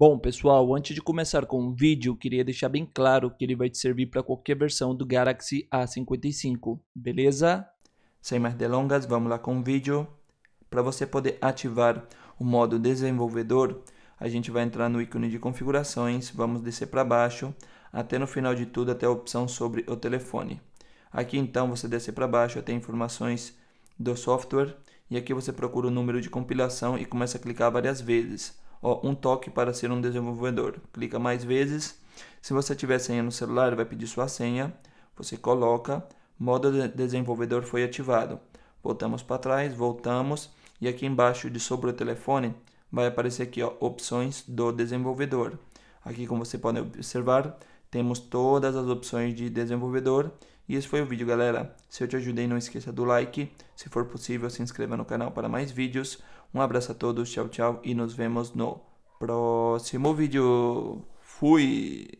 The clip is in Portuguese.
Bom, pessoal, antes de começar com o vídeo, queria deixar bem claro que ele vai te servir para qualquer versão do Galaxy A55, beleza? Sem mais delongas, vamos lá com o vídeo. Para você poder ativar o modo desenvolvedor, a gente vai entrar no ícone de configurações, vamos descer para baixo, até no final de tudo, até a opção sobre o telefone. Aqui então você desce para baixo até informações do software e aqui você procura o número de compilação e começa a clicar várias vezes ó, um toque para ser um desenvolvedor. Clica mais vezes. Se você tiver senha no celular, vai pedir sua senha. Você coloca, modo de desenvolvedor foi ativado. Voltamos para trás, voltamos e aqui embaixo de sobre o telefone vai aparecer aqui ó, opções do desenvolvedor. Aqui como você pode observar, temos todas as opções de desenvolvedor e esse foi o vídeo, galera. Se eu te ajudei, não esqueça do like. Se for possível, se inscreva no canal para mais vídeos. Um abraço a todos, tchau, tchau e nos vemos no próximo vídeo. Fui!